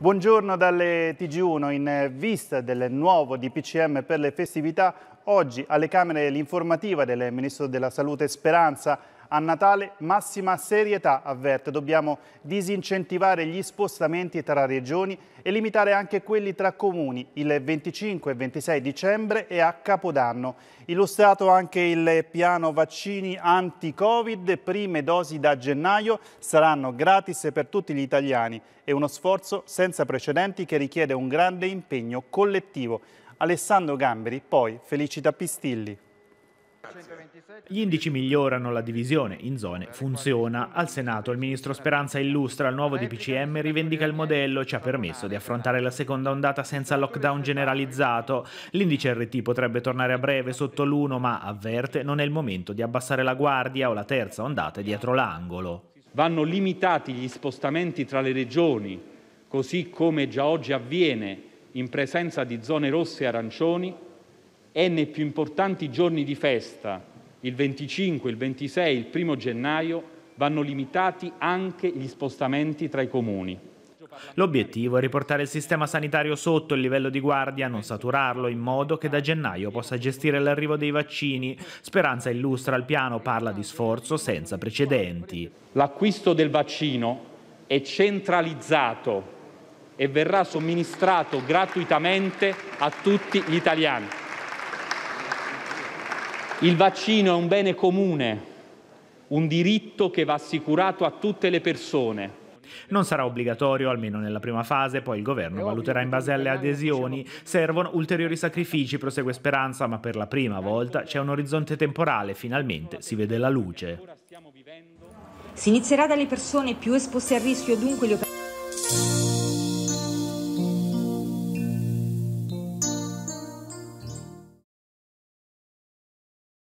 Buongiorno dalle TG1. In vista del nuovo DPCM per le festività, oggi alle Camere l'informativa del Ministro della Salute Speranza a Natale massima serietà, avverte, dobbiamo disincentivare gli spostamenti tra regioni e limitare anche quelli tra comuni il 25 e 26 dicembre e a Capodanno. Illustrato anche il piano vaccini anti-Covid, prime dosi da gennaio saranno gratis per tutti gli italiani È uno sforzo senza precedenti che richiede un grande impegno collettivo. Alessandro Gamberi, poi Felicita Pistilli. Gli indici migliorano la divisione in zone, funziona. Al Senato il ministro Speranza illustra il nuovo DPCM, rivendica il modello e ci ha permesso di affrontare la seconda ondata senza lockdown generalizzato. L'indice RT potrebbe tornare a breve sotto l'1, ma avverte non è il momento di abbassare la guardia o la terza ondata è dietro l'angolo. Vanno limitati gli spostamenti tra le regioni, così come già oggi avviene in presenza di zone rosse e arancioni è nei più importanti giorni di festa, il 25, il 26 il 1 gennaio, vanno limitati anche gli spostamenti tra i comuni. L'obiettivo è riportare il sistema sanitario sotto il livello di guardia, non saturarlo, in modo che da gennaio possa gestire l'arrivo dei vaccini. Speranza illustra il piano, parla di sforzo senza precedenti. L'acquisto del vaccino è centralizzato e verrà somministrato gratuitamente a tutti gli italiani. Il vaccino è un bene comune, un diritto che va assicurato a tutte le persone. Non sarà obbligatorio, almeno nella prima fase, poi il governo valuterà in base alle adesioni. Diciamo. Servono ulteriori sacrifici, prosegue Speranza, ma per la prima volta c'è un orizzonte temporale, finalmente si vede la luce. Si inizierà dalle persone più esposte al rischio, dunque gli operatori...